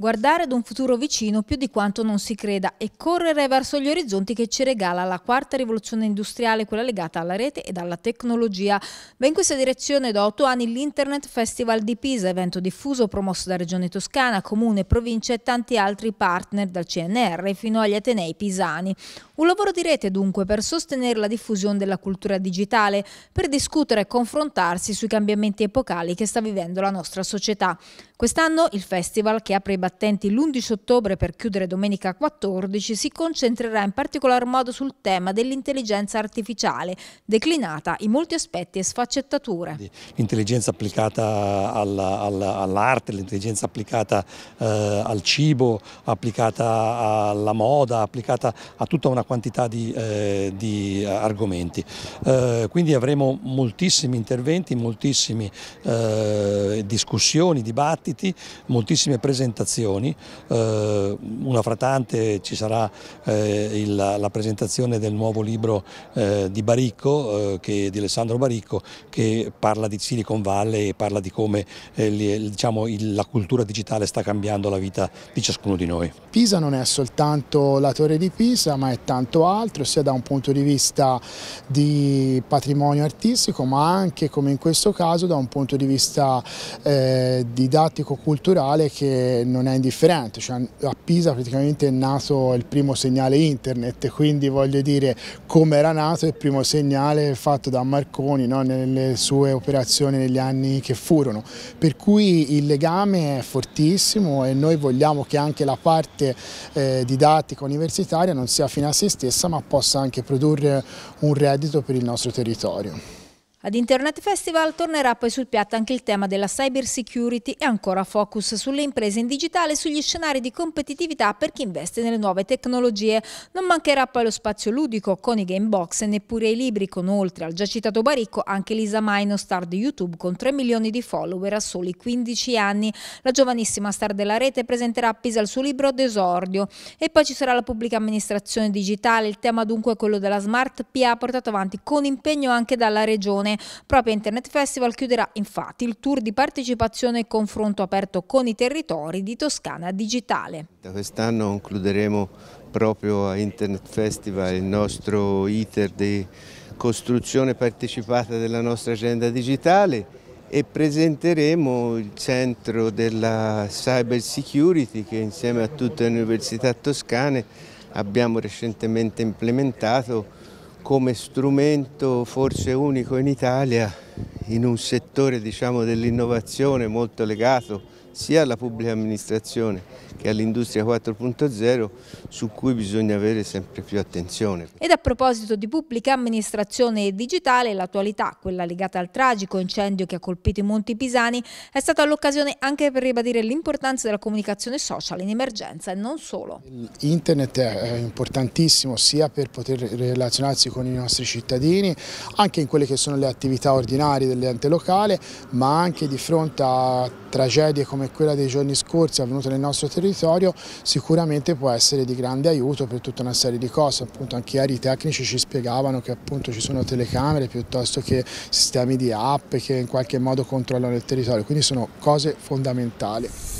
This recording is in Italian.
Guardare ad un futuro vicino più di quanto non si creda e correre verso gli orizzonti che ci regala la quarta rivoluzione industriale, quella legata alla rete e alla tecnologia. Va in questa direzione da otto anni l'Internet Festival di Pisa, evento diffuso promosso da Regione Toscana, Comune, Provincia e tanti altri partner, dal CNR fino agli Atenei pisani. Un lavoro di rete dunque per sostenere la diffusione della cultura digitale, per discutere e confrontarsi sui cambiamenti epocali che sta vivendo la nostra società. Quest'anno il festival, che apre i battenti l'11 ottobre per chiudere domenica 14, si concentrerà in particolar modo sul tema dell'intelligenza artificiale, declinata in molti aspetti e sfaccettature. L'intelligenza applicata all'arte, l'intelligenza applicata eh, al cibo, applicata alla moda, applicata a tutta una quantità di, eh, di eh, argomenti. Eh, quindi avremo moltissimi interventi, moltissime eh, discussioni, dibattiti, moltissime presentazioni. Eh, una fra tante ci sarà eh, il, la presentazione del nuovo libro di Baricco, che, di Alessandro Baricco, che parla di Silicon Valley e parla di come li, diciamo, il, la cultura digitale sta cambiando la vita di ciascuno di noi. Pisa non è soltanto la torre di Pisa, ma è tanto tanto altro, sia da un punto di vista di patrimonio artistico, ma anche come in questo caso da un punto di vista eh, didattico-culturale che non è indifferente. Cioè, a Pisa praticamente è nato il primo segnale internet, quindi voglio dire come era nato il primo segnale fatto da Marconi no? nelle sue operazioni negli anni che furono. Per cui il legame è fortissimo e noi vogliamo che anche la parte eh, didattica universitaria non sia fino a se stessa ma possa anche produrre un reddito per il nostro territorio. Ad Internet Festival tornerà poi sul piatto anche il tema della cyber security e ancora focus sulle imprese in digitale e sugli scenari di competitività per chi investe nelle nuove tecnologie. Non mancherà poi lo spazio ludico con i game box e neppure i libri con oltre al già citato Baricco anche Lisa Maino, star di YouTube con 3 milioni di follower a soli 15 anni. La giovanissima star della rete presenterà a Pisa il suo libro Desordio e poi ci sarà la pubblica amministrazione digitale. Il tema dunque è quello della Smart PA portato avanti con impegno anche dalla Regione edizione. Proprio Internet Festival chiuderà infatti il tour di partecipazione e confronto aperto con i territori di Toscana Digitale. Da quest'anno concluderemo proprio a Internet Festival il nostro iter di costruzione partecipata della nostra agenda digitale e presenteremo il centro della cyber security che insieme a tutte le università toscane abbiamo recentemente implementato come strumento forse unico in Italia in un settore diciamo, dell'innovazione molto legato sia alla pubblica amministrazione che all'industria 4.0 su cui bisogna avere sempre più attenzione. Ed a proposito di pubblica amministrazione digitale, l'attualità, quella legata al tragico incendio che ha colpito i Monti Pisani, è stata l'occasione anche per ribadire l'importanza della comunicazione social in emergenza e non solo. Internet è importantissimo sia per poter relazionarsi con i nostri cittadini, anche in quelle che sono le attività ordinarie dell'ente locale, ma anche di fronte a tragedie come come quella dei giorni scorsi avvenuta nel nostro territorio sicuramente può essere di grande aiuto per tutta una serie di cose, appunto anche ieri i tecnici ci spiegavano che appunto ci sono telecamere piuttosto che sistemi di app che in qualche modo controllano il territorio, quindi sono cose fondamentali.